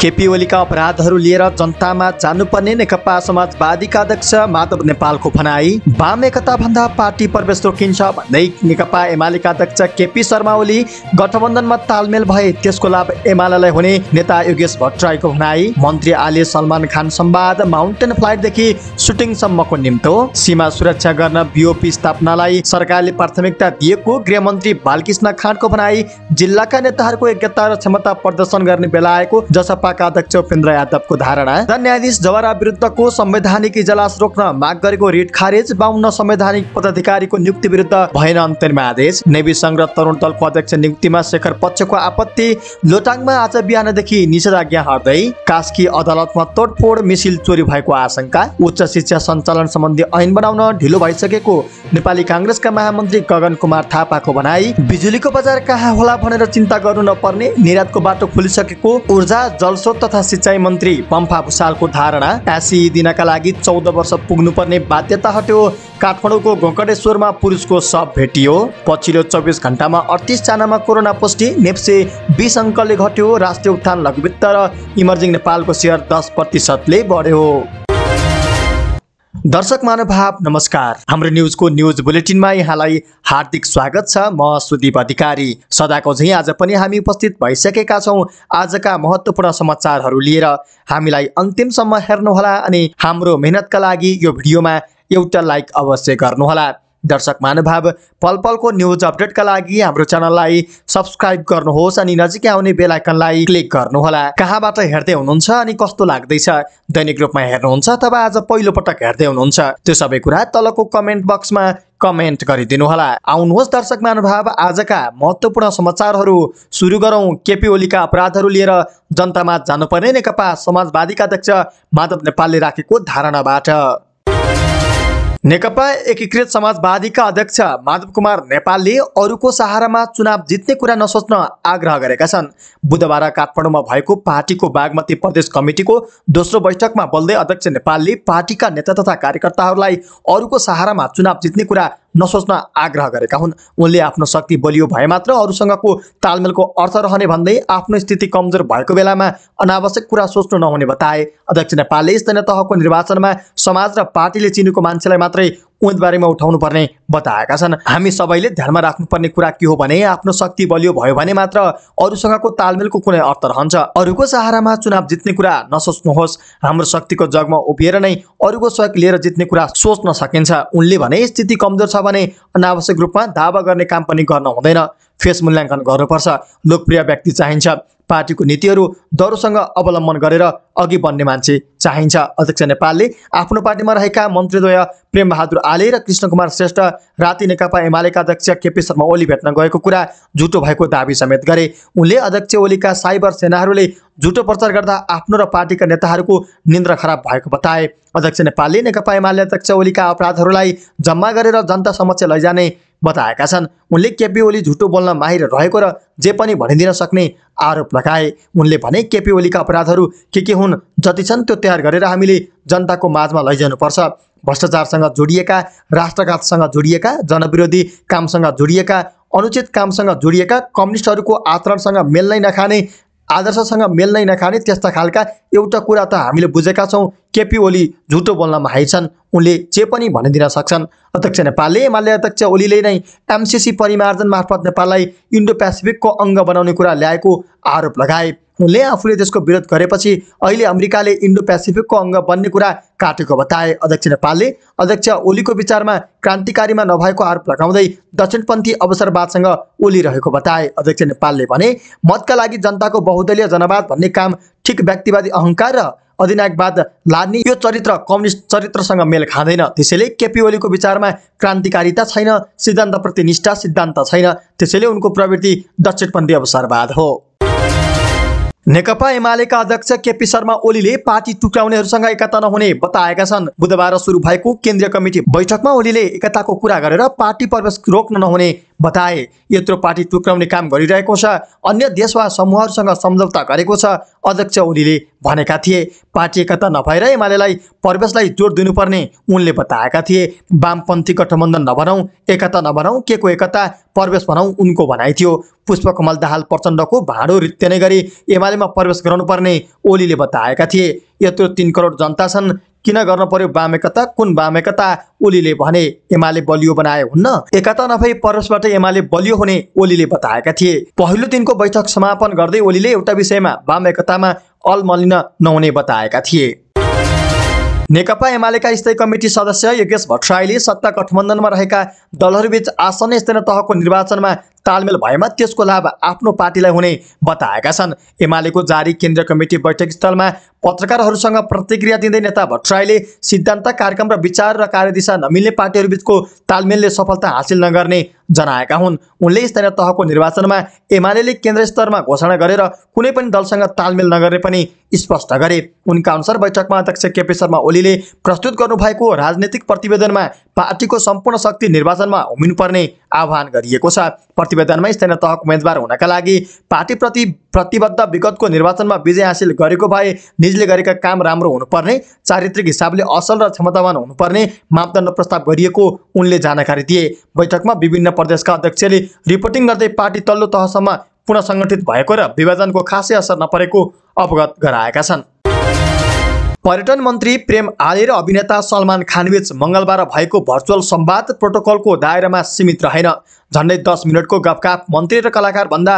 केपी ओलीका अपराधहरू लिएर जनतामा जानुपर्ने नेकपा समाजवादीका अध्यक्ष माधव नेपालको भनाई वाम एकता भन्दा पार्टी प्रवेश रोकिन्छ भन्दै नेकपा एमालेका अध्यक्ष केपी शर्मा ओली गठबन्धनमा तालमेल भए त्यसको लाभ एमालेलाई हुने नेता योगेश भट्टराईको भनाई मन्त्री आले सलमान खान सम्वाद माउन्टेन फ्लाइटदेखि सुटिङसम्मको निम्तो सीमा सुरक्षा गर्न बिओपी स्थापनालाई सरकारले प्राथमिकता दिएको गृहमन्त्री बालकृष्ण खाँडको भनाई जिल्लाका नेताहरूको एकता र क्षमता प्रदर्शन गर्ने बेला आएको जसपा सपाका अध्यक्ष उपेन्द्र यादवको धारणा र न्यायाधीश जवारा विरुद्धको संवैधानिक इजलास रोक्न माग गरेको रिट खारेज बाहुन्न संवैधानिक पदाधिकारीको नियुक्ति विरुद्ध भएन अन्तिम आदेश नेभी संघ र तरुण दलको अध्यक्ष नियुक्तिमा शेखर पक्षको आपत्ति लोटाङमा आज बिहानदेखि निषेधाज्ञा हट्दै कास्की अदालतमा तोडफोड मिसिल चोरी भएको आशंका उच्च शिक्षा सञ्चालन सम्बन्धी ऐन बनाउन ढिलो भइसकेको नेपाली काङ्ग्रेसका महामन्त्री गगन कुमार थापाको भनाई बिजुलीको बजार कहाँ होला भनेर चिन्ता गर्नु नपर्ने निर्यातको बाटो खुलिसकेको ऊर्जा जल जलस्रोत तथा मंत्री पंफा भूषाल को धारणा टाँसी दिनका लागि चौदह वर्ष पर्ने बाध्यता हट्यो काठमाडौँको घोकटेश्वरमा पच्लो चौबीस घंटा में अड़तीस जना में कोरोना पुष्टि नेप्से बीस अंक घट्यो राष्ट्रीय उत्थान लघुवित्त रिमर्जिंग इमर्जिङ सेयर दस प्रतिशत बढ़ो दर्शक महानुभाव नमस्कार हाम्रो न्युजको न्युज बुलेटिनमा यहाँलाई हार्दिक स्वागत छ म सुदीप अधिकारी सदाको झैँ आज पनि हामी उपस्थित भइसकेका छौँ आजका महत्त्वपूर्ण समाचारहरू लिएर हामीलाई अन्तिमसम्म हेर्नुहोला अनि हाम्रो मेहनतका लागि यो भिडियोमा एउटा लाइक अवश्य गर्नुहोला दर्शक महानुभाव पल पलको न्युज अपडेटका लागि हाम्रो च्यानललाई सब्सक्राइब गर्नुहोस् अनि नजिकै आउने बेलायकनलाई क्लिक गर्नुहोला कहाँबाट हेर्दै हुनुहुन्छ अनि कस्तो लाग्दैछ दैनिक रूपमा हेर्नुहुन्छ अथवा आज पहिलो पटक हेर्दै हुनुहुन्छ त्यो सबै कुरा तलको कमेन्ट बक्समा कमेन्ट गरिदिनु होला आउनुहोस् दर्शक महानुभाव आजका महत्त्वपूर्ण समाचारहरू सुरु गरौँ केपी ओलीका अपराधहरू लिएर जनतामा जानुपर्ने नेकपा समाजवादीका अध्यक्ष माधव नेपालले राखेको धारणाबाट नेकपा एकीकृत समाजवादीका अध्यक्ष माधव कुमार नेपालले अरूको सहारामा चुनाव जित्ने कुरा नसोच्न आग्रह गरेका छन् बुधबार काठमाडौँमा भएको पार्टीको बागमती प्रदेश कमिटीको दोस्रो बैठकमा बोल्दै अध्यक्ष नेपालले पार्टीका नेता तथा कार्यकर्ताहरूलाई अरूको सहारामा चुनाव जित्ने कुरा नसोच्न आग्रह गरेका हुन् उनले आफ्नो शक्ति बलियो भए मात्र अरूसँगको तालमेलको अर्थ रहने भन्दै आफ्नो स्थिति कमजोर भएको बेलामा अनावश्यक कुरा सोच्नु नहुने बताए अध्यक्ष नेपालले स्थानीय तहको निर्वाचनमा समाज र पार्टीले चिनेको मान्छेलाई मात्रै उम्मेदवारीमा उठाउनुपर्ने बताएका छन् हामी सबैले ध्यानमा राख्नुपर्ने कुरा के हो भने आफ्नो शक्ति बलियो भयो भने मात्र अरूसँगको तालमेलको कुनै अर्थ रहन्छ अरूको सहारामा चुनाव जित्ने कुरा नसोच्नुहोस् हाम्रो शक्तिको जगमा उभिएर नै अरूको सहयोग लिएर जित्ने कुरा सोच्न सकिन्छ उनले भने स्थिति कमजोर छ भने अनावश्यक रूपमा दावा गर्ने काम पनि गर्न हुँदैन फेस मूल्याङ्कन गर्नुपर्छ लोकप्रिय व्यक्ति चाहिन्छ पार्टीको नीतिहरू दरोसँग अवलम्बन गरेर अघि बढ्ने मान्छे चाहिन्छ अध्यक्ष नेपालले आफ्नो पार्टीमा रहेका मन्त्रीद्वय प्रेमबहादुर आले र कृष्ण कुमार श्रेष्ठ राति नेकपा एमालेका अध्यक्ष केपी शर्मा ओली भेट्न गएको कुरा झुटो भएको दावी समेत गरे उनले अध्यक्ष ओलीका साइबर सेनाहरूले झुटो प्रचार गर्दा आफ्नो र पार्टीका नेताहरूको निन्द्रा खराब भएको बताए अध्यक्ष नेपालले नेकपा एमाले अध्यक्ष ओलीका अपराधहरूलाई जम्मा गरेर जनता समक्ष लैजाने बताएका छन् उनले केपी ओली झुटो बोल्न माहिर रहेको र जे पनि भनिदिन सक्ने आरोप लगाए उनले भने केपी ओलीका अपराधहरू के के हुन् जति छन् त्यो तयार गरेर हामीले जनताको माझमा लैजानुपर्छ भ्रष्टाचारसँग जोडिएका राष्ट्रघातसँग जोडिएका जनविरोधी कामसँग जोडिएका अनुचित कामसँग जोडिएका कम्युनिस्टहरूको आचरणसँग मेल्नै नखाने आदर्शसँग मेल नै नखाने त्यस्ता खालका एउटा कुरा त हामीले बुझेका छौँ केपी ओली झुटो बोल्नमा हाइछन् उनले जे पनि भनिदिन सक्छन् अध्यक्ष नेपालले एमाले अध्यक्ष ओलीले नै एमसिसी परिमार्जन मार्फत नेपाललाई इन्डो पेसिफिकको अङ्ग बनाउने कुरा ल्याएको आरोप लगाए उनले आफूले त्यसको विरोध गरेपछि अहिले अमेरिकाले इन्डो पेसिफिकको अङ्ग बन्ने कुरा काटेको बताए अध्यक्ष नेपालले अध्यक्ष ओलीको विचारमा क्रान्तिकारीमा नभएको आरोप लगाउँदै दक्षिणपन्थी अवसरवादसँग ओली रहेको बताए अध्यक्ष नेपालले भने मतका लागि जनताको बहुदलीय जनवाद भन्ने काम ठिक व्यक्तिवादी अहङ्कार र अधिनायकवाद लाने यो चरित्र कम्युनिस्ट चरित्रसँग मेल खाँदैन त्यसैले केपी ओलीको विचारमा क्रान्तिकारिता छैन सिद्धान्तप्रति निष्ठा सिद्धान्त छैन त्यसैले उनको प्रवृत्ति दक्षिणपन्थी अवसरवाद हो नेकपा एमालेका अध्यक्ष केपी शर्मा ओलीले पार्टी टुक्राउनेहरूसँग एकता नहुने बताएका छन् बुधबार सुरु भएको केन्द्रीय कमिटी बैठकमा ओलीले एकताको कुरा गरेर पार्टी प्रवेश रोक्न नहुने बताए यत्रो पार्टी टुक्राउने काम गरिरहेको छ अन्य देश वा समूहहरूसँग सम्झौता गरेको छ अध्यक्ष ओलीले भनेका थिए पार्टी एकता नभएर एमालेलाई प्रवेशलाई जोड दिनुपर्ने उनले बताएका थिए वामपन्थी गठबन्धन नभनौँ एकता नभनौँ के को एकता प्रवेश भनौँ उनको भनाइ थियो पुष्पकमल दाहाल प्रचण्डको भाँडो रित्तने गरी एमालेमा प्रवेश गराउनुपर्ने ओलीले बताएका थिए यत्रो तिन करोड जनता छन् किन गर्न पर्यो वाम एकता कुन वाम एकता ओलीले भने एमाले बलियो बनाए हुन्न एकता नभई परसबाट एमाले बलियो हुने ओलीले बताएका थिए पहिलो दिनको बैठक समापन गर्दै ओलीले एउटा विषयमा वाम एकतामा अलमलिन नहुने बताएका थिए नेकपा एमालेका स्थायी कमिटी सदस्य यज्ञेश भट्टराईले सत्ता गठबन्धनमा रहेका दलहरूबीच आसन्न स्थानीय तहको निर्वाचनमा तालमेल भएमा त्यसको लाभ आफ्नो पार्टीलाई हुने बताएका छन् एमालेको जारी केन्द्रीय कमिटी बैठक स्थलमा पत्रकारहरूसँग प्रतिक्रिया दिँदै नेता भट्टराईले सिद्धान्त कार्यक्रम र विचार र कार्यदिशा नमिल्ने पार्टीहरूबीचको तालमेलले सफलता हासिल नगर्ने जनाएका हुन् उनले स्थानीय तहको निर्वाचनमा एमाले केन्द्र स्तरमा घोषणा गरेर कुनै पनि दलसँग तालमेल नगर्ने पनि स्पष्ट गरे उनका अनुसार बैठकमा अध्यक्ष केपी शर्मा ओलीले प्रस्तुत गर्नुभएको राजनैतिक प्रतिवेदनमा पार्टीको सम्पूर्ण शक्ति निर्वाचनमा होमिनुपर्ने आह्वान गरिएको छ वेतनमै स्थानीय तहको उम्मेद्वार हुनका लागि पार्टीप्रति प्रतिबद्ध विगतको निर्वाचनमा विजय हासिल गरेको भए निजले गरेका काम राम्रो हुनुपर्ने चारित्रिक हिसाबले असल र क्षमतावान हुनुपर्ने मापदण्ड प्रस्ताव गरिएको उनले जानकारी दिए बैठकमा विभिन्न प्रदेशका अध्यक्षले रिपोर्टिङ गर्दै पार्टी तल्लो तहसम्म पुनः सङ्गठित भएको र विभाजनको खासै असर नपरेको अवगत गराएका छन् पर्यटन मन्त्री प्रेम आले र अभिनेता सलमान खानबीच मङ्गलबार भएको भर्चुअल सम्वाद प्रोटोकलको दायरामा सीमित रहेन झन्डै दस मिनटको गफकाफ मन्त्री र कलाकारभन्दा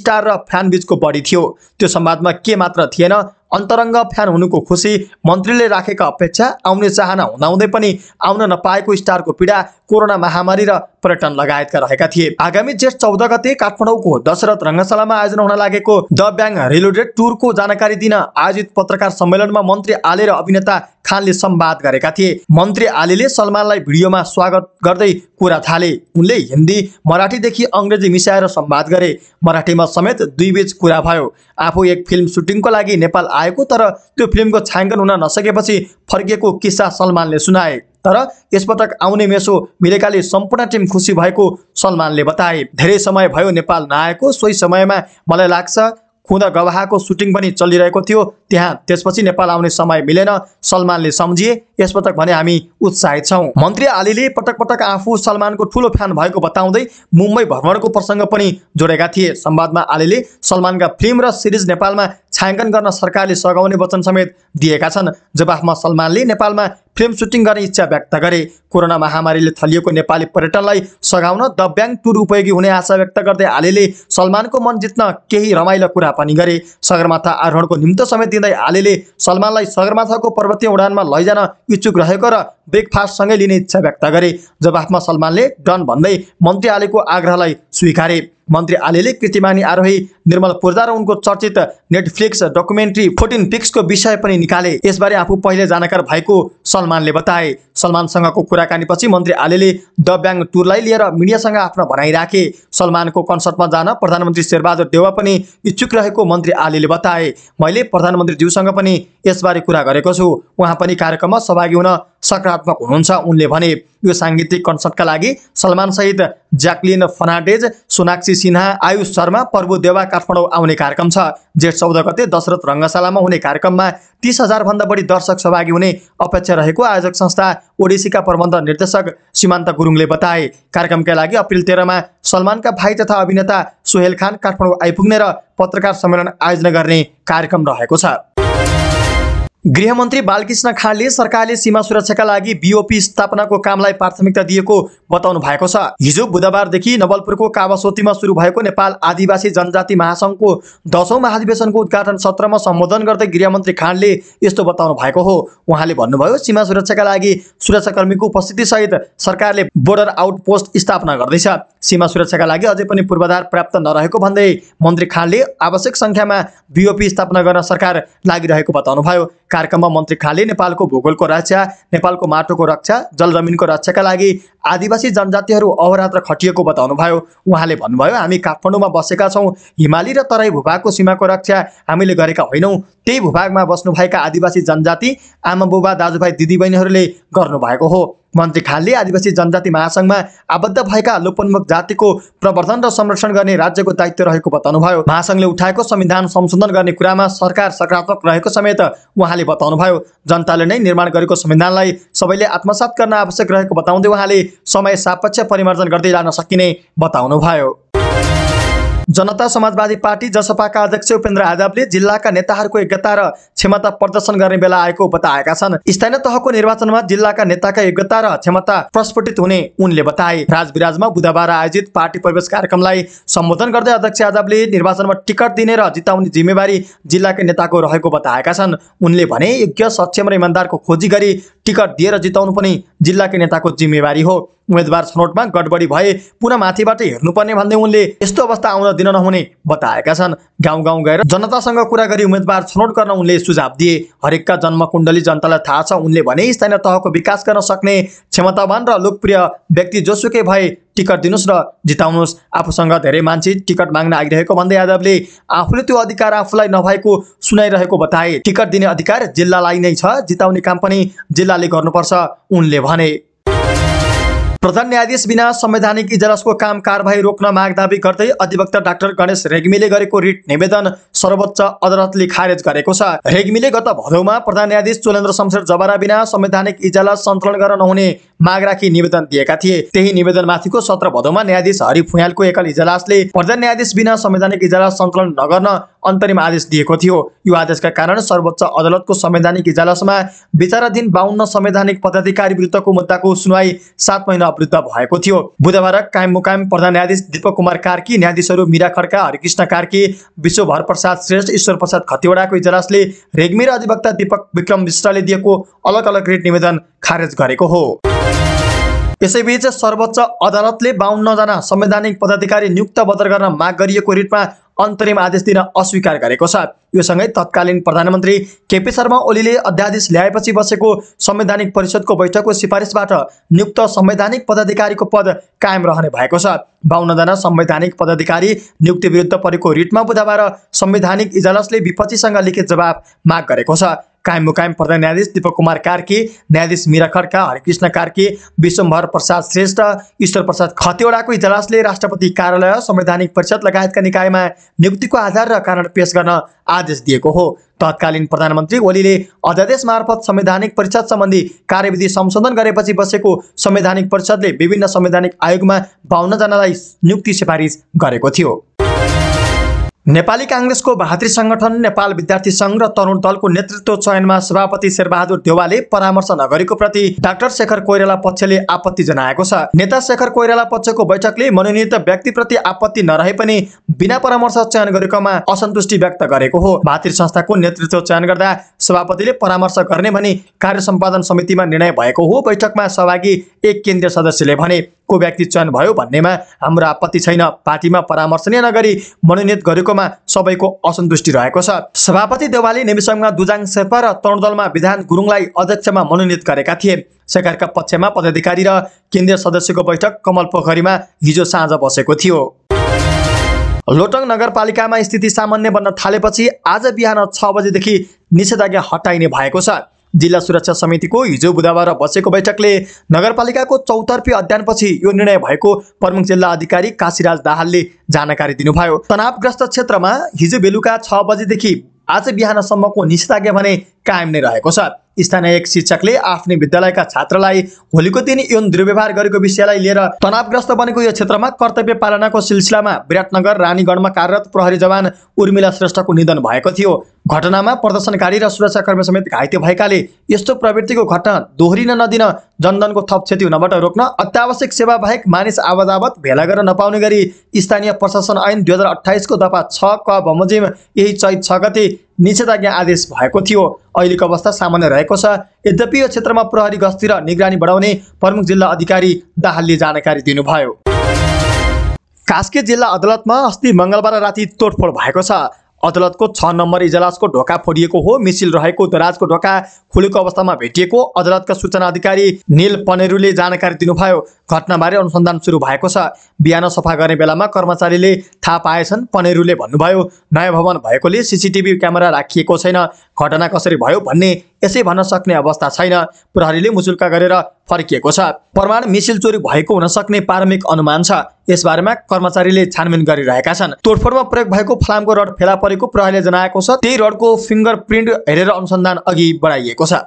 स्टार र फ्यानबीचको बढी थियो त्यो सम्वादमा के मात्र थिएन अन्तरङ्ग फ्यान हुनुको खुसी मन्त्रीले राखेका अपेक्षा आउने चाहना हुँदाहुँदै पनि आउन नपाएको स्टारको पीडा कोरोना महामारी र पर्यटन लगायतका रहेका थिए आगामी जेठ चौध गते काठमाडौँको दशरथ रङ्गशालामा आयोजना हुन लागेको द ब्याङ रिलोडेड टुरको जानकारी दिन आयोजित पत्रकार सम्मेलनमा मन्त्री आले र अभिनेता खानले सम्वाद गरेका थिए मन्त्री आलेले सलमानलाई भिडियोमा स्वागत गर्दै कुरा थाले उनले हिन्दी मराठीदेखि अङ्ग्रेजी मिसाएर सम्वाद गरे मराठीमा समेत दुई बीच कुरा भयो आफू एक फिल्म सुटिङको लागि नेपाल आएको तर त्यो फिल्मको छायाङ्कन हुन नसकेपछि फर्किएको किस्सा सलमानले सुनाए तर यसपटक आउने मेसो मिलेकाले सम्पूर्ण टिम खुसी भएको सलमानले बताए धेरै समय भयो नेपाल नआएको सोही समयमा मलाई लाग्छ खुँदा गवाहको सुटिङ पनि चलिरहेको थियो त्यहाँ त्यसपछि नेपाल आउने समय मिलेन सलमानले सम्झिए यसपटक भने हामी उत्साहित छौँ मन्त्री आलीले पटक पटक आफू सलमानको ठुलो फ्यान भएको बताउँदै मुम्बई भ्रमणको प्रसङ्ग पनि जोडेका थिए संवादमा आलीले सलमानका फिल्म र सिरिज नेपालमा छायाङ्कन गर्न सरकारले सघाउने वचन समेत दिएका छन् जवाफमा सलमानले नेपालमा फिल्म सुटिङ गर्ने इच्छा व्यक्त गरे कोरोना महामारीले थलिएको नेपाली पर्यटनलाई सघाउन द ब्याङ टुर उपयोगी हुने आशा व्यक्त गर्दै आलेले सलमानको मन जित्न केही रमाइलो कुरा पनि गरे सगरमाथा आरोहणको निम्तो समेत दिँदै आलेले सलमानलाई सगरमाथाको पर्वतीय उडानमा लैजान इच्छुक रहेको र ब्रेकफास्टसँगै लिने इच्छा व्यक्त गरे जवाफमा सलमानले डन भन्दै मन्त्री आलेको आग्रहलाई स्वीकारे मन्त्री आलेले कृतिमानी आरोही निर्मल पूर्जा र उनको चर्चित नेटफ्लिक्स डकुमेन्ट्री फोर्टिन पिक्सको विषय पनि निकाले यसबारे आफू पहिले जानकार भएको सलमानले बताए सलमानसँगको कुराकानीपछि मन्त्री आलेले द ब्याङ टुरलाई लिएर मिडियासँग आफ्नो भनाइ राखे सलमानको कन्सर्टमा जान प्रधानमन्त्री शेरबहादुर देवा पनि इच्छुक रहेको मन्त्री आलेले बताए मैले प्रधानमन्त्रीज्यूसँग पनि यसबारे कुरा गरेको छु उहाँ पनि कार्यक्रममा सहभागी हुन सकारात्मक हुनुहुन्छ उनले भने यो साङ्गीतिक कन्सर्टका लागि सलमानसहित ज्याक्लिन फर्नान्डेज सोनाक्षी सिन्हा आयुष शर्मा प्रभु देवा काठमाडौँ आउने कार्यक्रम छ जेठ चौध गते दशरथ रङ्गशालामा हुने कार्यक्रममा तिस हजारभन्दा बढी दर्शक सहभागी हुने अपेक्षा रहेको आयोजक संस्था ओडिसीका प्रबन्ध निर्देशक सीमान्त गुरुङले बताए कार्यक्रमका लागि अप्रिल तेह्रमा सलमानका भाइ तथा अभिनेता सोहेल खान काठमाडौँ आइपुग्ने र पत्रकार सम्मेलन आयोजना गर्ने कार्यक्रम रहेको छ गृहमन्त्री बालकृष्ण खाँडले सरकारले सीमा सुरक्षाका लागि बिओपी स्थापनाको कामलाई प्राथमिकता दिएको बताउनु भएको छ हिजो बुधबारदेखि नवलपुरको कावासोतीमा सुरु भएको नेपाल आदिवासी जनजाति महासङ्घको दसौँ महाधिवेशनको उद्घाटन सत्रमा सम्बोधन गर्दै गृहमन्त्री खाँडले यस्तो बताउनु भएको हो उहाँले भन्नुभयो सीमा सुरक्षाका लागि सुरक्षाकर्मीको उपस्थितिसहित सरकारले बोर्डर आउटपोस्ट स्थापना गर्दैछ सीमा सुरक्षाका लागि अझै पनि पूर्वाधार प्राप्त नरहेको भन्दै मन्त्री खाँडले आवश्यक सङ्ख्यामा बिओपी स्थापना गर्न सरकार लागिरहेको बताउनुभयो कार्यक्रममा मन्त्री खाले नेपालको भूगोलको रक्षा नेपालको माटोको रक्षा जल जमिनको रक्षाका लागि आदिवासी जनजातिहरू अहरात्र खटिएको बताउनुभयो उहाँले भन्नुभयो हामी काठमाडौँमा बसेका छौँ हिमाली र तराई भूभागको सीमाको रक्षा हामीले गरेका होइनौँ त्यही भूभागमा बस्नुभएका आदिवासी जनजाति आमा बुबा दाजुभाइ दिदीबहिनीहरूले गर्नुभएको हो मन्त्री खालले आदिवासी जनजाति महासङ्घमा आबद्ध भएका लोपोन्मुख जातिको प्रवर्धन र संरक्षण गर्ने राज्यको दायित्व रहेको बताउनुभयो महासङ्घले उठाएको संविधान संशोधन गर्ने कुरामा सरकार सकारात्मक रहेको समेत उहाँले बताउनुभयो जनताले नै निर्माण गरेको संविधानलाई सबैले आत्मसात गर्न आवश्यक रहेको बताउँदै उहाँले समय सापेक्ष परिमार्जन गर्दै जान सकिने बताउनुभयो जनता समाजवादी पार्टी जसपाका अध्यक्ष उपेन्द्र यादवले जिल्लाका नेताहरूको योग्यता र क्षमता प्रदर्शन गर्ने बेला आएको बताएका छन् स्थानीय तहको निर्वाचनमा जिल्लाका नेताका योग्यता र क्षमता प्रस्फुटित हुने उनले बताए राजविराजमा बुधबार आयोजित पार्टी प्रवेश कार्यक्रमलाई सम्बोधन गर्दै अध्यक्ष यादवले निर्वाचनमा टिकट दिने र जिताउने जिम्मेवारी जिल्लाका नेताको रहेको बताएका छन् उनले भने योग्य सक्षम र इमान्दारको खोजी गरी टिकट दिएर जिताउनु पनि जिल्लाकै नेताको जिम्मेवारी हो उम्मेद्वार छनौटमा गडबडी भए पुनः माथिबाट हेर्नुपर्ने भन्दै उनले यस्तो अवस्था आउन दिन नहुने बताएका छन् गाउँ गाउँ गएर जनतासँग कुरा गरी उम्मेद्वार छनौट गर्न उनले सुझाव दिए हरेकका जन्मकुण्डली जनतालाई थाहा छ उनले भने स्थानीय तहको विकास गर्न सक्ने क्षमतावान र लोकप्रिय व्यक्ति जोसुकै भए टिकट दिनुहोस् र जिताउनुहोस् आफूसँग धेरै मान्छे टिकट माग्न आइरहेको भन्दै यादवले आफूले त्यो अधिकार आफूलाई नभएको सुनाइरहेको बताए टिकट दिने अधिकार जिल्लालाई नै छ जिताउने काम पनि जिल्लाले गर्नुपर्छ उनले भने प्रधान न्यायाधीश बिना संवैधानिक इजलासको काम कारवाही रोक्न माग दावी गर्दै अधिवक्ता डाक्टर गणेश रेग्मीले गरेको रिट निवेदन सर्वोच्च अदालतले खारेज गरेको छ रेग्मीले गत भदौमा प्रधान न्यायाधीश चोलेन्द्र शमशेर जबरा बिना संवैधानिक इजलास सन्तुलन गर्न नहुने माग राखी निवेदन दिएका थिए त्यही निवेदनमाथिको सत्र भदौमा न्यायाधीश हरि फुयालको एकल इजलासले प्रधान न्यायाधीश बिना संवैधानिक इजलास सन्तुलन नगर्न अन्तरिम आदेश दिएको थियो यो आदेशका कारण सर्वोच्च अदालतको संवैधानिक इजलासमा विचाराधीन बाहुन्न संवैधानिक पदाधिकारी विरुद्धको मुद्दाको सुनवाई सात महिना अवरुद्ध भएको थियो बुधबार कायम मुकायम प्रधान न्यायाधीश दीपक कुमार कार्की न्यायाधीशहरू मिरा खड्का हरिकृष्ण कार्की विश्वभर प्रसाद श्रेष्ठ ईश्वर प्रसाद खतिवडाको इजलासले रेग्मी र अधिवक्ता दीपक विक्रम मिश्रले दिएको अलग अलग रेट निवेदन खारेज गरेको हो यसैबीच सर्वोच्च अदालतले बाहुन्नजना संवैधानिक पदाधिकारी नियुक्त बदर गर्न माग गरिएको रिटमा अन्तरिम आदेश दिन अस्वीकार गरेको छ यो सँगै तत्कालीन प्रधानमन्त्री केपी शर्मा ओलीले अध्यादेश ल्याएपछि बसेको संवैधानिक परिषदको बैठकको सिफारिसबाट नियुक्त संवैधानिक पदाधिकारीको पद कायम रहने भएको छ बाहुनजना संवैधानिक पदाधिकारी नियुक्ति विरुद्ध परेको रिटमा बुधबार संवैधानिक इजलासले विपक्षीसँग लिखित जवाब माग गरेको छ कायम मुकायम प्रधान न्यायाधीश दीपक कुमार कार्की न्यायाधीश मीरा खड्का हरिकृष्ण कार्की विश्वभर प्रसाद श्रेष्ठ ईश्वर प्रसाद खतिवडाको इजलासले राष्ट्रपति कार्यालय संवैधानिक परिषद लगायतका निकायमा नियुक्तिको आधार र कारण पेश गर्न आदेश दिएको हो तत्कालीन प्रधानमन्त्री ओलीले अध्यादेश मार्फत संवैधानिक परिषद सम्बन्धी कार्यविधि संशोधन गरेपछि बसेको संवैधानिक परिषदले विभिन्न संवैधानिक आयोगमा बाहन्नजनालाई नियुक्ति सिफारिस गरेको थियो नेपाली काङ्ग्रेसको भातृ सङ्गठन नेपाल विद्यार्थी सङ्घ र तरुण दलको नेतृत्व चयनमा सभापति शेरबहादुर देवालले परामर्श नगरेको प्रति डाक्टर शेखर कोइराला पक्षले आपत्ति जनाएको छ नेता शेखर कोइराला पक्षको बैठकले मनोनित व्यक्तिप्रति आपत्ति नरहे पनि बिना परामर्श चयन गरेकोमा असन्तुष्टि व्यक्त गरेको हो भातृ संस्थाको नेतृत्व चयन गर्दा सभापतिले परामर्श गर्ने भनी कार्य सम्पादन समितिमा निर्णय भएको हो बैठकमा सहभागी एक केन्द्रीय सदस्यले भने को व्यक्ति चयन भयो भन्नेमा हाम्रो आपत्ति छैन पार्टीमा परामर्श नै नगरी मनोनित गरेकोमा सबैको असन्तुष्टि रहेको छ सभापति देवाली नेमिसङमा दुजाङ शेर्पा र तरुणदलमा विधान गुरुङलाई अध्यक्षमा मनोनित गरेका थिए सरकारका पक्षमा पदाधिकारी र केन्द्रीय सदस्यको बैठक कमल पोखरीमा हिजो साँझ बसेको थियो लोटङ नगरपालिकामा स्थिति सामान्य बन्न थालेपछि आज बिहान छ बजेदेखि निषेधाज्ञा हटाइने भएको छ जिल्ला सुरक्षा समितिको हिजो बुधबार बसेको बैठकले नगरपालिकाको चौतर्फी अध्ययनपछि यो निर्णय भएको प्रमुख जिल्ला अधिकारी काशीराज दाहालले जानकारी दिनुभयो तनावग्रस्त क्षेत्रमा हिजो बेलुका छ बजेदेखि आज बिहानसम्मको निषेधाज्ञा भने कायम नै रहेको छ स्थानीय एक शिक्षकले आफ्नै विद्यालयका छात्रलाई होलीको दिन यौन दुर्व्यवहार गरेको विषयलाई लिएर तनावग्रस्त बनेको यो क्षेत्रमा कर्तव्य पालनाको सिलसिलामा विराटनगर रानीगढमा कार्यरत प्रहरी जवान उर्मिला श्रेष्ठको निधन भएको थियो घटनामा प्रदर्शनकारी र सुरक्षाकर्मी समेत घाइते भएकाले यस्तो प्रवृत्तिको घटना दोहोरिन नदिन जनधनको थप क्षति हुनबाट रोक्न अत्यावश्यक सेवा बाहेक मानिस आवत भेला गर्न नपाउने गरी स्थानीय प्रशासन ऐन दुई हजार अठाइसको दफा छ क बमोजिम यही चैत छ गते निषेधाज्ञा आदेश भएको थियो अहिलेको अवस्था सामान्य रहेको छ यद्यपि यो क्षेत्रमा प्रहरी गस्ती र निगरानी बढाउने प्रमुख जिल्ला अधिकारी दाहालले जानकारी दिनुभयो कास्की जिल्ला अदालतमा अस्ति मङ्गलबार राति तोडफोड भएको छ अदालतको छ नम्बर इजलासको ढोका फोडिएको हो मिसिल रहेको दराजको ढोका खुलेको अवस्थामा भेटिएको अदालतका सूचना अधिकारी निल पनेरुले जानकारी दिनुभयो घटनाबारे अनुसन्धान सुरु भएको छ बिहान सफा गर्ने बेलामा कर्मचारीले थाहा पाएछन् पनेरुले भन्नुभयो नयाँ भवन भएकोले सिसिटिभी क्यामेरा राखिएको छैन घटना कसरी भयो भन्ने यसै भन्न सक्ने अवस्था छैन प्रहरीले मुचुल्का गरेर फर्किएको छ प्रमाण मिसिल चोरी भएको हुन सक्ने प्रारम्भिक अनुमान छ यसबारेमा कर्मचारीले छानबिन गरिरहेका छन् तोडफोडमा प्रयोग भएको फलामको रड फेला परेको प्रहरीले जनाएको छ त्यही रडको फिङ्गर प्रिन्ट हेरेर अनुसन्धान अघि बढाइएको छ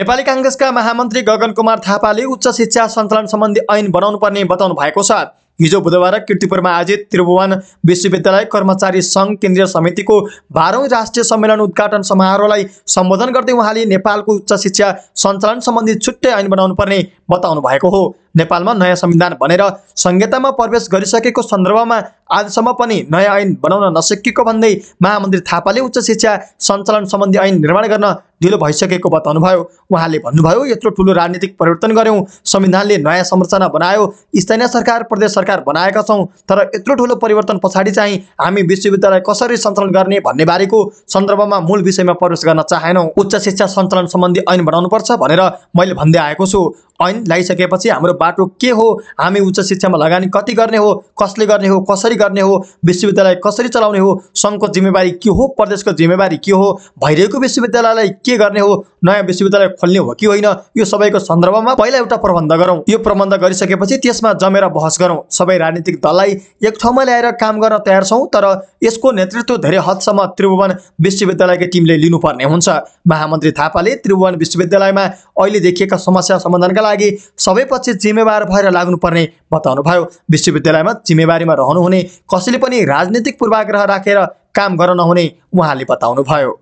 नेपाली काङ्ग्रेसका महामन्त्री गगन कुमार थापाले उच्च शिक्षा सञ्चालन सम्बन्धी ऐन बनाउनु पर्ने बताउनु भएको छ हिजो बुधबार किर्तिपुरमा आयोजित त्रिभुवन विश्वविद्यालय कर्मचारी सङ्घ केन्द्रीय समितिको बाह्रौँ राष्ट्रिय सम्मेलन उद्घाटन समारोहलाई सम्बोधन गर्दै उहाँले नेपालको उच्च शिक्षा सञ्चालन सम्बन्धी छुट्टै ऐन बनाउनुपर्ने बताउनु भएको हो नेपालमा नयाँ संविधान भनेर संहितामा प्रवेश गरिसकेको सन्दर्भमा आजसम्म पनि नयाँ ऐन बनाउन नसकेको भन्दै महामन्त्री थापाले उच्च शिक्षा सञ्चालन सम्बन्धी ऐन निर्माण गर्न ढिलो भइसकेको बताउनुभयो उहाँले भन्नुभयो यत्रो ठुलो राजनीतिक परिवर्तन गऱ्यौँ संविधानले नयाँ संरचना बनायो स्थानीय सरकार प्रदेश सरकार बनाएका छौँ तर यत्रो ठुलो परिवर्तन पछाडि चाहिँ हामी विश्वविद्यालय कसरी सञ्चालन गर्ने भन्ने बारेको सन्दर्भमा मूल विषयमा प्रवेश गर्न चाहेनौँ उच्च शिक्षा सञ्चालन सम्बन्धी ऐन बनाउनुपर्छ भनेर मैले भन्दै आएको छु ऐन लगाइसकेपछि हाम्रो बाटो के हो हामी उच्च शिक्षामा लगानी कति गर्ने हो कसले गर्ने हो कसरी गर्ने हो विश्वविद्यालय कसरी चलाउने हो सङ्घको जिम्मेवारी के हो प्रदेशको जिम्मेवारी के हो भइरहेको विश्वविद्यालयलाई के गर्ने हो नयाँ विश्वविद्यालय खोल्ने हो कि होइन यो सबैको सन्दर्भमा पहिला एउटा प्रबन्ध गरौँ यो प्रबन्ध गरिसकेपछि त्यसमा जमेर बहस गरौँ सबै राजनीतिक दललाई एक ठाउँमा ल्याएर काम गर्न तयार छौँ तर यसको नेतृत्व धेरै हदसम्म त्रिभुवन विश्वविद्यालयकै टिमले लिनुपर्ने हुन्छ महामन्त्री थापाले त्रिभुवन विश्वविद्यालयमा अहिले देखिएका समस्या समाधानका लागि सबैपछि जिम्मेवार भएर लाग्नुपर्ने बताउनुभयो विश्वविद्यालयमा जिम्मेवारीमा रहनुहुने कसैले पनि राजनीतिक पूर्वाग्रह राखेर रा काम गर्न नहुने उहाँले बताउनुभयो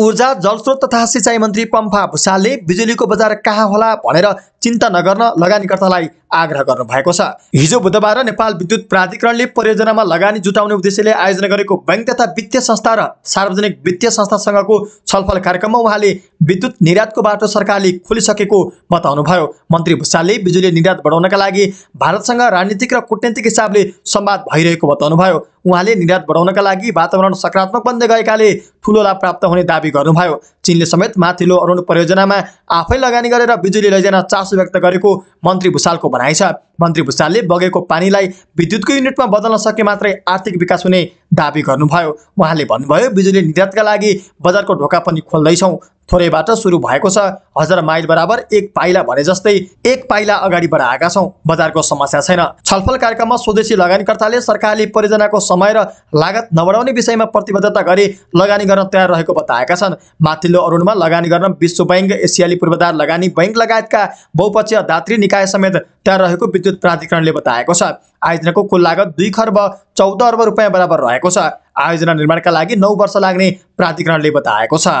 ऊर्जा जलस्रोत तथा सिँचाइ मन्त्री पम्फा भुषालले बिजुलीको बजार कहाँ होला भनेर चिन्ता नगर्न लगानीकर्तालाई आग्रह गर्नु भएको छ हिजो बुधबार नेपाल विद्युत प्राधिकरणले परियोजनामा लगानी जुटाउने उद्देश्यले आयोजना गरेको बैङ्क तथा वित्तीय संस्था र सार्वजनिक वित्तीय संस्थासँगको छलफल कार्यक्रममा उहाँले विद्युत निर्यातको बाटो सरकारले खोलिसकेको बताउनुभयो मन्त्री भूषालले बिजुली निर्यात बढाउनका लागि भारतसँग राजनीतिक र कुटनीतिक हिसाबले संवाद भइरहेको बताउनुभयो उहाँले निर्यात बढाउनका लागि वातावरण सकारात्मक बन्दै गएकाले ठुलो लाभ प्राप्त हुने दावी गर्नुभयो चिनले समेत माथिल्लो अरुण परियोजनामा आफै लगानी गरेर बिजुली लैजान चासो व्यक्त गरेको मन्त्री भूषालको भनाइ छ मन्त्री भूषालले बगेको पानीलाई विद्युतको युनिटमा बदल्न सके मात्रै आर्थिक विकास हुने दावी गर्नुभयो उहाँले भन्नुभयो बिजुली निर्यातका लागि बजारको ढोका पनि खोल्दैछौँ थोरैबाट सुरु भएको छ हजार माइल बराबर एक पाइला भने जस्तै एक पाइला अगाडि बढाएका छौँ बजारको समस्या छैन छलफल कार्यक्रममा स्वदेशी लगानीकर्ताले सरकारले परियोजनाको समय र लागत नबढाउने विषयमा प्रतिबद्धता गरी लगानी गर्न तयार रहेको बताएका छन् माथिल्लो अरुणमा लगानी गर्न विश्व बैङ्क एसियाली पूर्वाधार लगानी बैङ्क लगायतका बहुपक्षीय दात्री निकाय समेत तयार रहेको विद्युत प्राधिकरणले बताएको छ आयोजनाको कुल लागत दुई खर्ब चौध अर्ब रुपियाँ बराबर रहेको छ आयोजना निर्माणका लागि नौ वर्ष लाग्ने प्राधिकरणले बताएको छ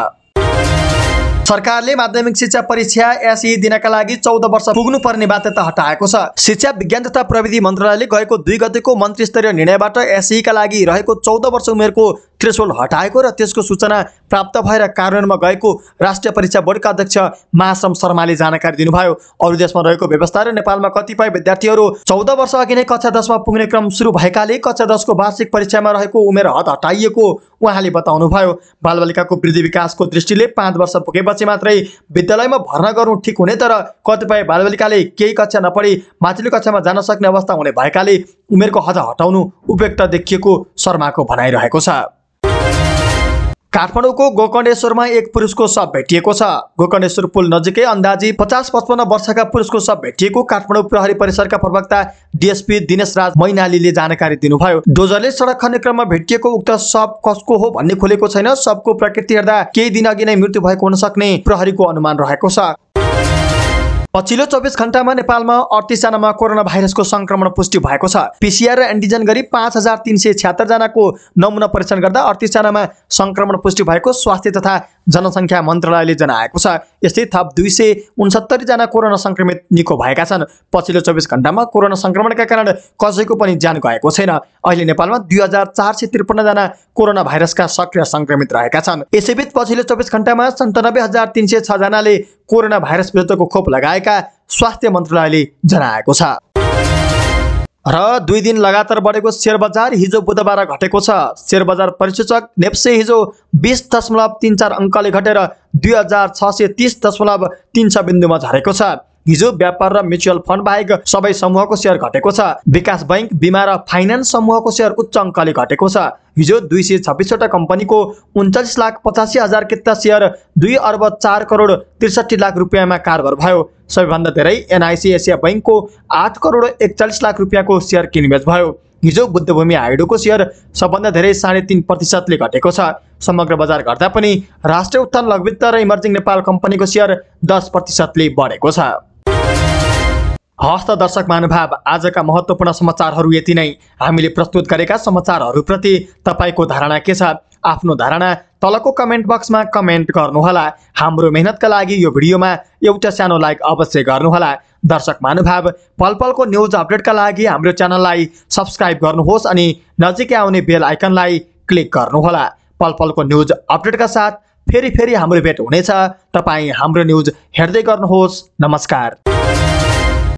सरकारले माध्यमिक शिक्षा परीक्षा एसई दिनका लागि चौध वर्ष पुग्नुपर्ने बाध्यता हटाएको छ शिक्षा विज्ञान तथा प्रविधि मन्त्रालयले गएको दुई गतिको मन्त्री स्तरीय निर्णयबाट एसईका लागि रहेको चौध वर्ष उमेरको थ्रेसोल हटाएको र त्यसको सूचना प्राप्त भएर कार्यान्वयनमा गएको राष्ट्रिय परीक्षा बोर्डका अध्यक्ष महाश्रम शर्माले जानकारी दिनुभयो अरू देशमा रहेको व्यवस्था र नेपालमा कतिपय विद्यार्थीहरू चौध वर्ष अघि नै कक्षा दसमा पुग्ने क्रम सुरु भएकाले कक्षा दसको वार्षिक परीक्षामा रहेको उमेर हद हटाइएको उहाँले बताउनुभयो बालबालिकाको वृद्धि विकासको दृष्टिले पाँच वर्ष पुगेपछि मात्रै विद्यालयमा भर्ना गर्नु ठिक हुने तर कतिपय बालबालिकाले केही कक्षा नपढी माथिल्लो कक्षामा जान सक्ने अवस्था हुने भएकाले उमेरको हज हटाउनु उपयुक्त देखिएको शर्माको भनाइरहेको छ काठमाडौँको गोकर्णेश्वरमा एक पुरुषको शव भेटिएको छ गोकर्णेश्वर पुल नजिकै अन्दाजी पचास पचपन्न वर्षका पुरुषको शव भेटिएको काठमाडौँ प्रहरी परिसरका प्रवक्ता डिएसपी दिनेश राज मैनालीले जानकारी दिनुभयो डोजरले सडक खन्ने क्रममा भेटिएको उक्त शव कसको हो भन्ने खुलेको छैन शवको प्रकृति हेर्दा केही दिन अघि नै मृत्यु भएको हुन सक्ने प्रहरीको अनुमान रहेको छ पछिल्लो चौबिस घण्टामा नेपालमा अडतिसजनामा कोरोना भाइरसको संक्रमण पुष्टि भएको छ पिसिआर र एन्टिजन गरी पाँच हजार तिन सय छ्यात्तरजनाको नमुना परीक्षण गर्दा अडतिसजनामा संक्रमण पुष्टि भएको स्वास्थ्य तथा जनसङ्ख्या मन्त्रालयले जनाएको छ यस्तै थप दुई सय उन्सत्तरीजना कोरोना सङ्क्रमित निको भएका छन् पछिल्लो चौबिस घन्टामा कोरोना सङ्क्रमणका कारण कसैको पनि ज्यान गएको छैन अहिले नेपालमा दुई हजार चार सय त्रिपन्नजना कोरोना भाइरसका सक्रिय सङ्क्रमित रहेका छन् यसैबीच पछिल्लो चौबिस घन्टामा सन्तानब्बे हजार तिन सय छजनाले कोरोना भाइरस विरुद्धको खोप लगाएका स्वास्थ्य मन्त्रालयले जनाएको छ र दुई दिन लगातार बढेको सेयर बजार हिजो बुधबार घटेको छ सेयर बजार परिसूचक नेप्से हिजो बिस दशमलव तिन चार अङ्कले घटेर दुई हजार छ सय तिस दशमलव तिन छ बिन्दुमा झरेको छ हिजो व्यापार र म्युचुअल फन्ड बाहेक सबै समूहको सेयर घटेको छ विकास बैङ्क बिमा र फाइनेन्स समूहको सेयर उच्च अङ्कले घटेको छ हिजो दुई सय छब्बिसवटा कम्पनीको उन्चालिस लाख पचासी हजार किता सेयर दुई अर्ब चार करोड त्रिसठी लाख रुपियाँमा कारबार भयो सबैभन्दा धेरै एनआइसी एसिया बैङ्कको आठ करोड एकचालिस लाख रुपियाँको सेयर किनबेच भयो हिजो बुद्धभूमि हाइडोको सेयर सबभन्दा धेरै साढे तिन प्रतिशतले घटेको छ समग्र बजार घट्दा पनि राष्ट्रिय उत्थान लघुवित्त र इमर्जिङ नेपाल कम्पनीको सेयर दस प्रतिशतले बढेको छ हस्त दर्शक महानुभाव आजका महत्त्वपूर्ण समाचारहरू यति नै हामीले प्रस्तुत गरेका समाचारहरूप्रति तपाईँको धारणा के छ आफ्नो धारणा तलको कमेन्ट बक्समा कमेन्ट गर्नुहोला हाम्रो मेहनतका लागि यो भिडियोमा एउटा सानो लाइक अवश्य गर्नुहोला दर्शक महानुभाव पलपलको पलको न्युज अपडेटका लागि हाम्रो च्यानललाई सब्सक्राइब गर्नुहोस् अनि नजिकै आउने बेल आइकनलाई क्लिक गर्नुहोला पल पलको न्युज अपडेटका साथ फेरि फेरि हाम्रो भेट हुनेछ तपाईँ हाम्रो न्युज हेर्दै गर्नुहोस् नमस्कार